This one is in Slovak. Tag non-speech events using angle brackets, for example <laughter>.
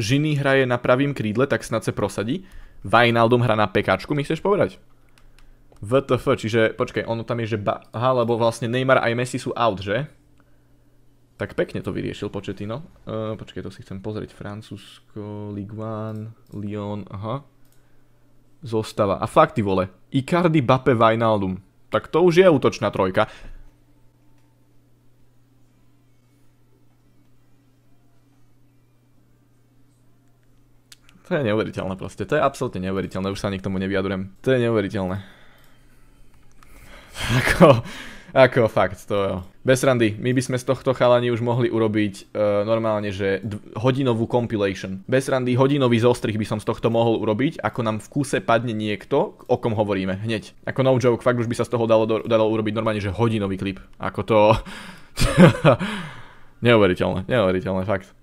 Žiny hraje na pravým krídle, tak snad sa prosadí. Vajnaldum hra na pekáčku, mi chceš povedať? VTF, čiže počkaj, ono tam je, že ba... Aha, lebo vlastne Neymar aj Messi sú out, že? Tak pekne to vyriešil Početino. počkaj, to si chcem pozrieť. Francúzsko, Ligue 1, Lyon, aha. Zostava. A fakt, ty vole. Icardi, Bape, Wijnaldum. Tak to už je útočná trojka. To je neuveriteľné proste, to je absolútne neuveriteľné, už sa ani k tomu nevyjadrujem. To je neuveriteľné. <laughs> Ako, ako fakt, to jo. Bez randy, my by sme z tohto chalani už mohli urobiť e, normálne, že hodinovú compilation. Bez randy, hodinový zostrih by som z tohto mohol urobiť, ako nám v kúse padne niekto, o kom hovoríme, hneď. Ako no joke, fakt už by sa z toho dalo, dalo urobiť normálne, že hodinový klip. Ako to... <laughs> neuveriteľné, neuveriteľné, fakt.